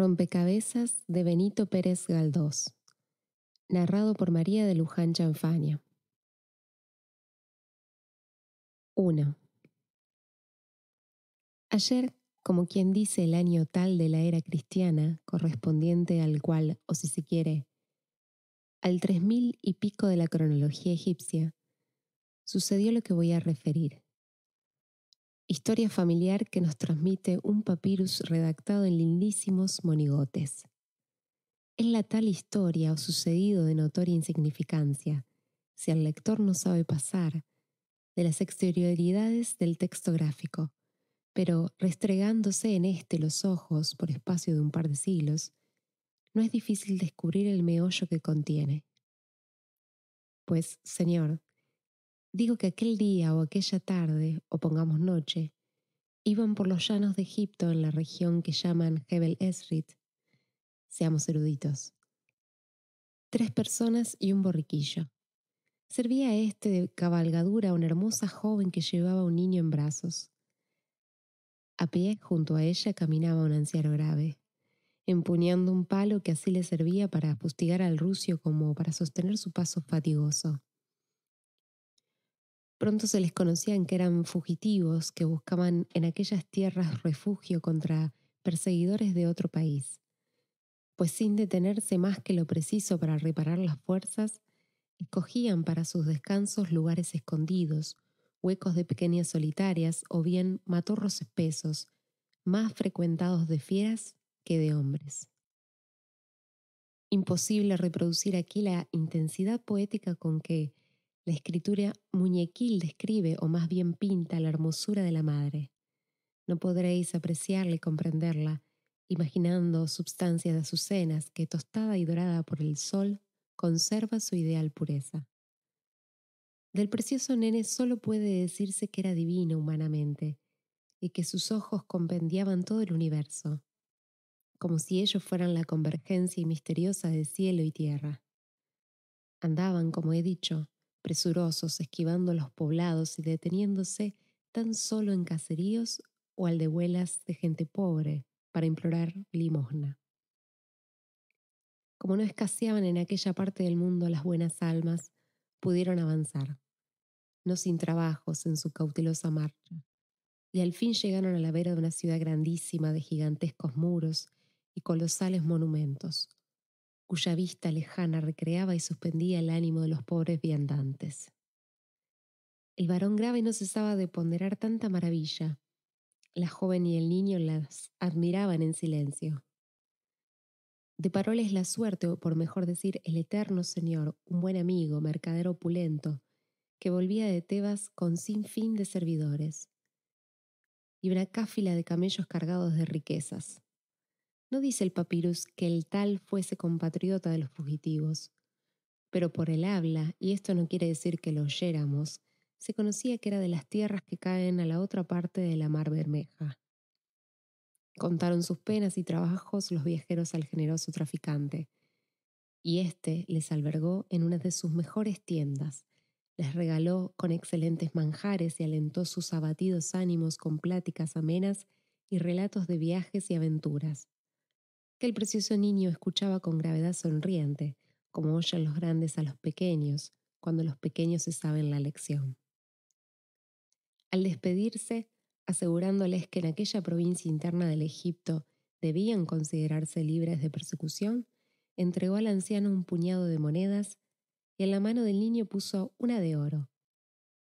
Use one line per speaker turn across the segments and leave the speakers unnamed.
Rompecabezas de Benito Pérez Galdós. Narrado por María de Luján Chanfania. 1. Ayer, como quien dice el año tal de la era cristiana, correspondiente al cual, o si se quiere, al 3000 y pico de la cronología egipcia, sucedió lo que voy a referir historia familiar que nos transmite un papirus redactado en lindísimos monigotes. Es la tal historia o sucedido de notoria insignificancia, si el lector no sabe pasar, de las exterioridades del texto gráfico, pero restregándose en éste los ojos por espacio de un par de siglos, no es difícil descubrir el meollo que contiene. Pues, señor, Digo que aquel día o aquella tarde, o pongamos noche, iban por los llanos de Egipto en la región que llaman Hebel Esrit. Seamos eruditos. Tres personas y un borriquillo. Servía a este de cabalgadura una hermosa joven que llevaba un niño en brazos. A pie, junto a ella, caminaba un anciano grave, empuñando un palo que así le servía para fustigar al rucio como para sostener su paso fatigoso. Pronto se les conocían que eran fugitivos que buscaban en aquellas tierras refugio contra perseguidores de otro país. Pues sin detenerse más que lo preciso para reparar las fuerzas, escogían para sus descansos lugares escondidos, huecos de pequeñas solitarias o bien matorros espesos, más frecuentados de fieras que de hombres. Imposible reproducir aquí la intensidad poética con que la escritura muñequil describe o más bien pinta la hermosura de la madre. No podréis apreciarla y comprenderla, imaginando substancias de azucenas que, tostada y dorada por el sol, conserva su ideal pureza. Del precioso nene solo puede decirse que era divino humanamente y que sus ojos compendiaban todo el universo, como si ellos fueran la convergencia misteriosa de cielo y tierra. Andaban, como he dicho, presurosos esquivando los poblados y deteniéndose tan solo en caseríos o aldehuelas de gente pobre para implorar limosna. Como no escaseaban en aquella parte del mundo las buenas almas, pudieron avanzar, no sin trabajos en su cautelosa marcha, y al fin llegaron a la vera de una ciudad grandísima de gigantescos muros y colosales monumentos, cuya vista lejana recreaba y suspendía el ánimo de los pobres viandantes. El varón grave no cesaba de ponderar tanta maravilla. La joven y el niño las admiraban en silencio. De paroles la suerte, o por mejor decir, el eterno señor, un buen amigo, mercader opulento, que volvía de Tebas con sin fin de servidores y una cáfila de camellos cargados de riquezas. No dice el papirus que el tal fuese compatriota de los fugitivos, pero por el habla, y esto no quiere decir que lo oyéramos, se conocía que era de las tierras que caen a la otra parte de la mar Bermeja. Contaron sus penas y trabajos los viajeros al generoso traficante, y éste les albergó en una de sus mejores tiendas, les regaló con excelentes manjares y alentó sus abatidos ánimos con pláticas amenas y relatos de viajes y aventuras que el precioso niño escuchaba con gravedad sonriente, como oyen los grandes a los pequeños, cuando los pequeños se saben la lección. Al despedirse, asegurándoles que en aquella provincia interna del Egipto debían considerarse libres de persecución, entregó al anciano un puñado de monedas y en la mano del niño puso una de oro,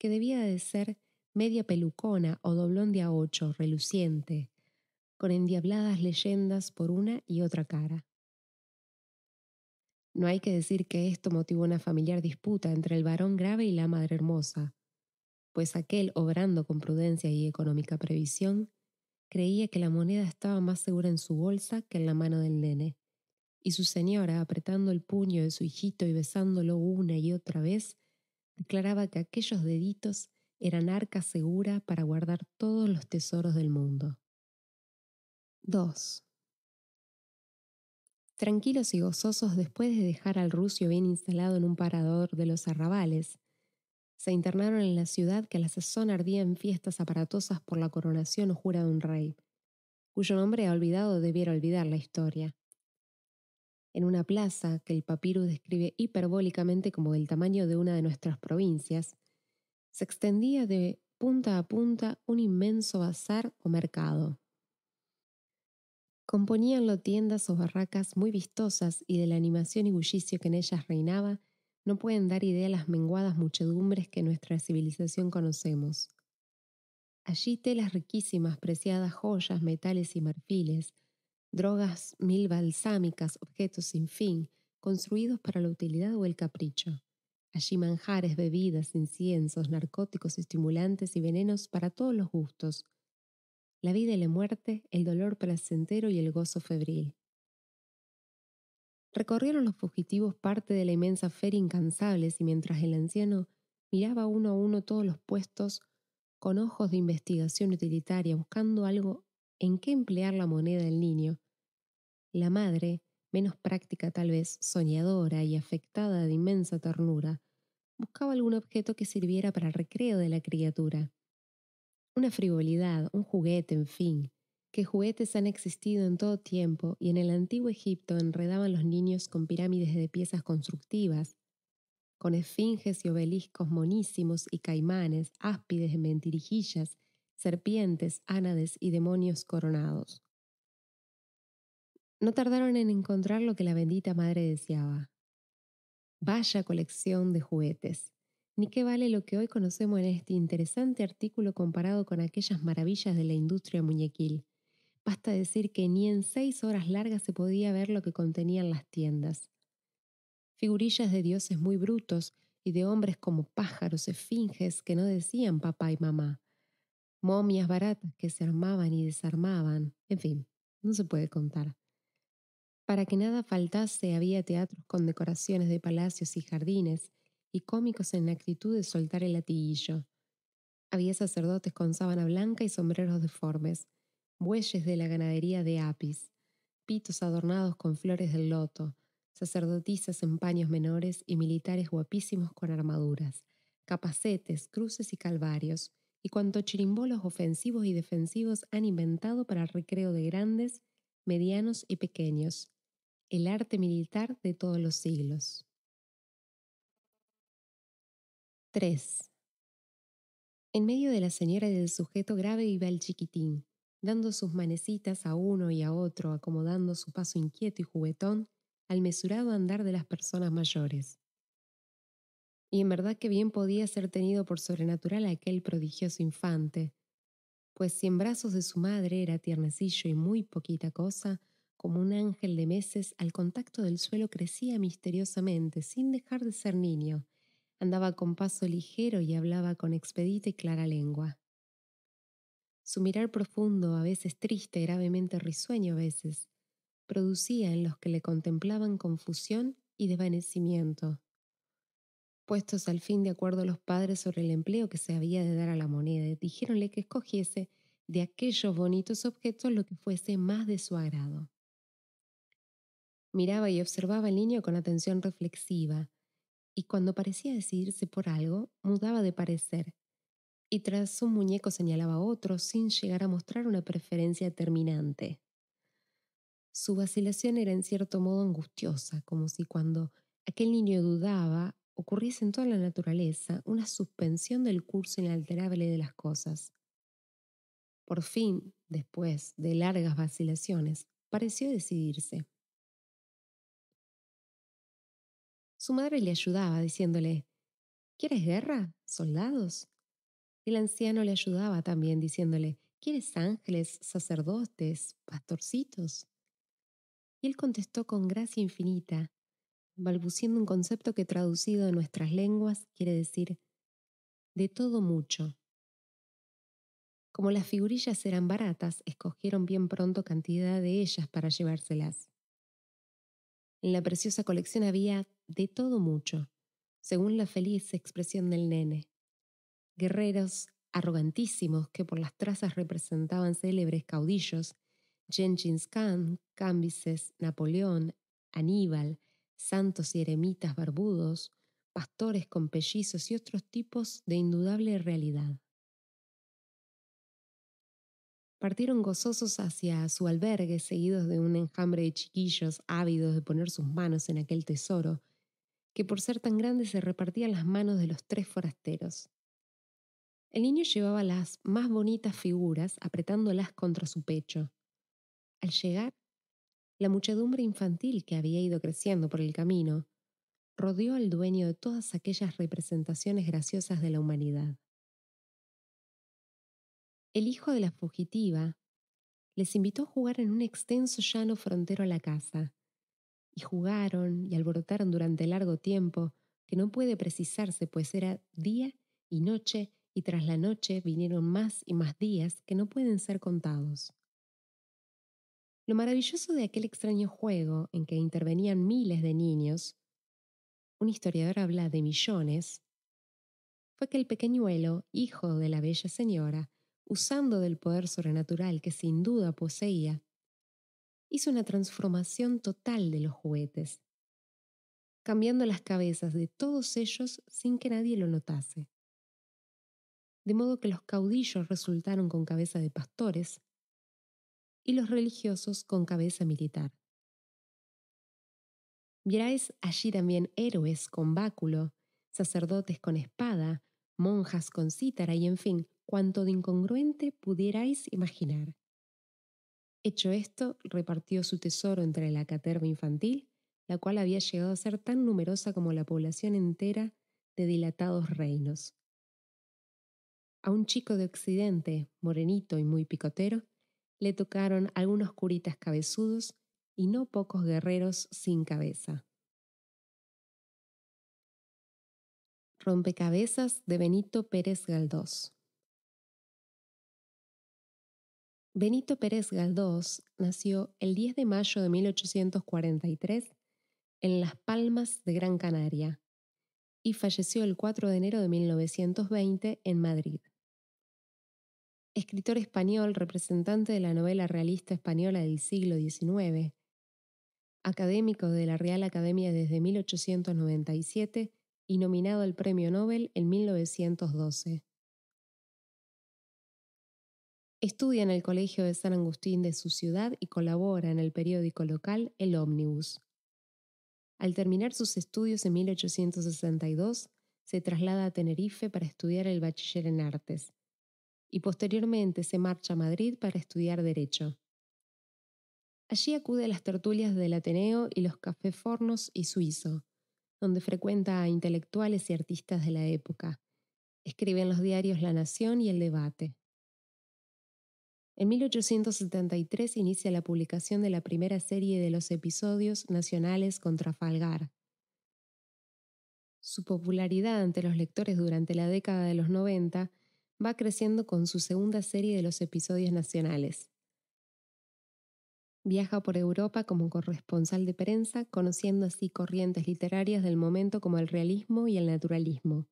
que debía de ser media pelucona o doblón de a ocho, reluciente, con endiabladas leyendas por una y otra cara. No hay que decir que esto motivó una familiar disputa entre el varón grave y la madre hermosa, pues aquel, obrando con prudencia y económica previsión, creía que la moneda estaba más segura en su bolsa que en la mano del nene, y su señora, apretando el puño de su hijito y besándolo una y otra vez, declaraba que aquellos deditos eran arca segura para guardar todos los tesoros del mundo. 2. Tranquilos y gozosos después de dejar al rucio bien instalado en un parador de los arrabales, se internaron en la ciudad que a la sazón ardía en fiestas aparatosas por la coronación o jura de un rey, cuyo nombre ha olvidado debiera olvidar la historia. En una plaza que el papiro describe hiperbólicamente como del tamaño de una de nuestras provincias, se extendía de punta a punta un inmenso bazar o mercado. Componíanlo tiendas o barracas muy vistosas y de la animación y bullicio que en ellas reinaba, no pueden dar idea las menguadas muchedumbres que nuestra civilización conocemos. Allí telas riquísimas, preciadas joyas, metales y marfiles, drogas mil balsámicas, objetos sin fin, construidos para la utilidad o el capricho. Allí manjares, bebidas, inciensos, narcóticos, estimulantes y venenos para todos los gustos, la vida y la muerte, el dolor placentero y el gozo febril. Recorrieron los fugitivos parte de la inmensa feria incansables y mientras el anciano miraba uno a uno todos los puestos con ojos de investigación utilitaria buscando algo en qué emplear la moneda del niño, la madre, menos práctica tal vez, soñadora y afectada de inmensa ternura, buscaba algún objeto que sirviera para el recreo de la criatura una frivolidad, un juguete, en fin, que juguetes han existido en todo tiempo y en el antiguo Egipto enredaban los niños con pirámides de piezas constructivas, con esfinges y obeliscos monísimos y caimanes, áspides y mentirijillas, serpientes, ánades y demonios coronados. No tardaron en encontrar lo que la bendita madre deseaba. Vaya colección de juguetes ni qué vale lo que hoy conocemos en este interesante artículo comparado con aquellas maravillas de la industria muñequil. Basta decir que ni en seis horas largas se podía ver lo que contenían las tiendas. Figurillas de dioses muy brutos y de hombres como pájaros, esfinges que no decían papá y mamá. Momias baratas que se armaban y desarmaban. En fin, no se puede contar. Para que nada faltase había teatros con decoraciones de palacios y jardines, y cómicos en la actitud de soltar el latiguillo. Había sacerdotes con sábana blanca y sombreros deformes, bueyes de la ganadería de Apis, pitos adornados con flores del loto, sacerdotisas en paños menores y militares guapísimos con armaduras, capacetes, cruces y calvarios, y cuanto chirimbolos ofensivos y defensivos han inventado para recreo de grandes, medianos y pequeños, el arte militar de todos los siglos. 3. En medio de la señora y del sujeto grave iba el chiquitín, dando sus manecitas a uno y a otro, acomodando su paso inquieto y juguetón al mesurado andar de las personas mayores. Y en verdad que bien podía ser tenido por sobrenatural aquel prodigioso infante, pues si en brazos de su madre era tiernecillo y muy poquita cosa, como un ángel de meses al contacto del suelo crecía misteriosamente, sin dejar de ser niño, Andaba con paso ligero y hablaba con expedita y clara lengua. Su mirar profundo, a veces triste, gravemente risueño a veces, producía en los que le contemplaban confusión y desvanecimiento. Puestos al fin de acuerdo los padres sobre el empleo que se había de dar a la moneda, dijéronle que escogiese de aquellos bonitos objetos lo que fuese más de su agrado. Miraba y observaba al niño con atención reflexiva, y cuando parecía decidirse por algo, mudaba de parecer, y tras un muñeco señalaba otro sin llegar a mostrar una preferencia terminante. Su vacilación era en cierto modo angustiosa, como si cuando aquel niño dudaba ocurriese en toda la naturaleza una suspensión del curso inalterable de las cosas. Por fin, después de largas vacilaciones, pareció decidirse. Su madre le ayudaba diciéndole, ¿Quieres guerra? ¿Soldados? El anciano le ayudaba también diciéndole, ¿Quieres ángeles, sacerdotes, pastorcitos? Y él contestó con gracia infinita, balbuciendo un concepto que traducido en nuestras lenguas quiere decir, de todo mucho. Como las figurillas eran baratas, escogieron bien pronto cantidad de ellas para llevárselas. En la preciosa colección había de todo mucho, según la feliz expresión del nene. Guerreros arrogantísimos que por las trazas representaban célebres caudillos, Jenkins Khan, Cambises, Napoleón, Aníbal, santos y eremitas barbudos, pastores con pellizos y otros tipos de indudable realidad. Partieron gozosos hacia su albergue, seguidos de un enjambre de chiquillos ávidos de poner sus manos en aquel tesoro que por ser tan grande se repartían las manos de los tres forasteros. El niño llevaba las más bonitas figuras apretándolas contra su pecho. Al llegar, la muchedumbre infantil que había ido creciendo por el camino rodeó al dueño de todas aquellas representaciones graciosas de la humanidad. El hijo de la fugitiva les invitó a jugar en un extenso llano frontero a la casa, y jugaron y alborotaron durante largo tiempo, que no puede precisarse, pues era día y noche, y tras la noche vinieron más y más días que no pueden ser contados. Lo maravilloso de aquel extraño juego en que intervenían miles de niños, un historiador habla de millones, fue que el pequeñuelo, hijo de la bella señora, usando del poder sobrenatural que sin duda poseía, hizo una transformación total de los juguetes, cambiando las cabezas de todos ellos sin que nadie lo notase. De modo que los caudillos resultaron con cabeza de pastores y los religiosos con cabeza militar. Vierais allí también héroes con báculo, sacerdotes con espada, monjas con cítara y en fin, cuanto de incongruente pudierais imaginar. Hecho esto, repartió su tesoro entre la caterva infantil, la cual había llegado a ser tan numerosa como la población entera de dilatados reinos. A un chico de Occidente, morenito y muy picotero, le tocaron algunos curitas cabezudos y no pocos guerreros sin cabeza. Rompecabezas de Benito Pérez Galdós. Benito Pérez Galdós nació el 10 de mayo de 1843 en Las Palmas de Gran Canaria y falleció el 4 de enero de 1920 en Madrid. Escritor español, representante de la novela realista española del siglo XIX, académico de la Real Academia desde 1897 y nominado al Premio Nobel en 1912. Estudia en el Colegio de San Agustín de su ciudad y colabora en el periódico local El Ómnibus. Al terminar sus estudios en 1862, se traslada a Tenerife para estudiar el bachiller en artes y posteriormente se marcha a Madrid para estudiar derecho. Allí acude a las tertulias del Ateneo y los Café Fornos y Suizo, donde frecuenta a intelectuales y artistas de la época. Escribe en los diarios La Nación y El Debate. En 1873 inicia la publicación de la primera serie de los episodios nacionales con Trafalgar. Su popularidad ante los lectores durante la década de los 90 va creciendo con su segunda serie de los episodios nacionales. Viaja por Europa como corresponsal de prensa, conociendo así corrientes literarias del momento como el realismo y el naturalismo.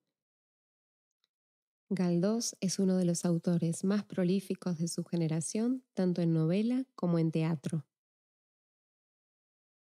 Galdós es uno de los autores más prolíficos de su generación, tanto en novela como en teatro.